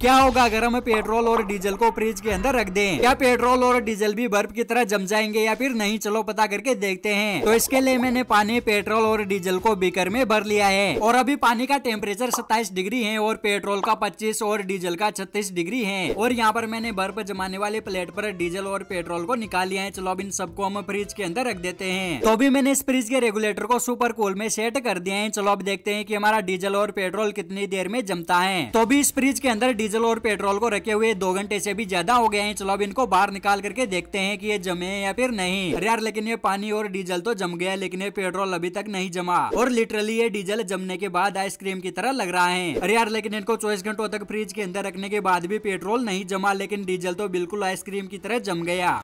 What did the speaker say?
क्या होगा अगर हम पेट्रोल और डीजल को फ्रिज के अंदर रख दें क्या पेट्रोल और डीजल भी बर्फ की तरह जम जाएंगे या फिर नहीं चलो पता करके देखते हैं तो इसके लिए मैंने पानी पेट्रोल और डीजल को बीकर में भर लिया है और अभी पानी का टेम्परेचर 27 डिग्री है और पेट्रोल का 25 और डीजल का 36 डिग्री है और यहाँ पर मैंने बर्फ जमाने वाले प्लेट पर डीजल और पेट्रोल को निकाल लिया है चलो अब इन सबको हम फ्रिज के अंदर रख देते हैं तो अभी मैंने इस फ्रिज के रेगुलेटर को सुपर कूल में सेट कर दिया है चलो अब देखते हैं की हमारा डीजल और पेट्रोल कितनी देर में जमता है तो अभी इस फ्रिज के अंदर डीजल और पेट्रोल को रखे हुए दो घंटे से भी ज्यादा हो गए हैं चलो अब इनको बाहर निकाल करके देखते हैं कि ये जमे या फिर नहीं अरे यार लेकिन ये पानी और डीजल तो जम गया लेकिन ये पेट्रोल अभी तक नहीं जमा और लिटरली ये डीजल जमने के बाद आइसक्रीम की तरह लग रहा है अरे यार लेकिन इनको चौबीस घंटों तक फ्रिज के अंदर रखने के बाद भी पेट्रोल नहीं जमा लेकिन डीजल तो बिल्कुल आइसक्रीम की तरह जम गया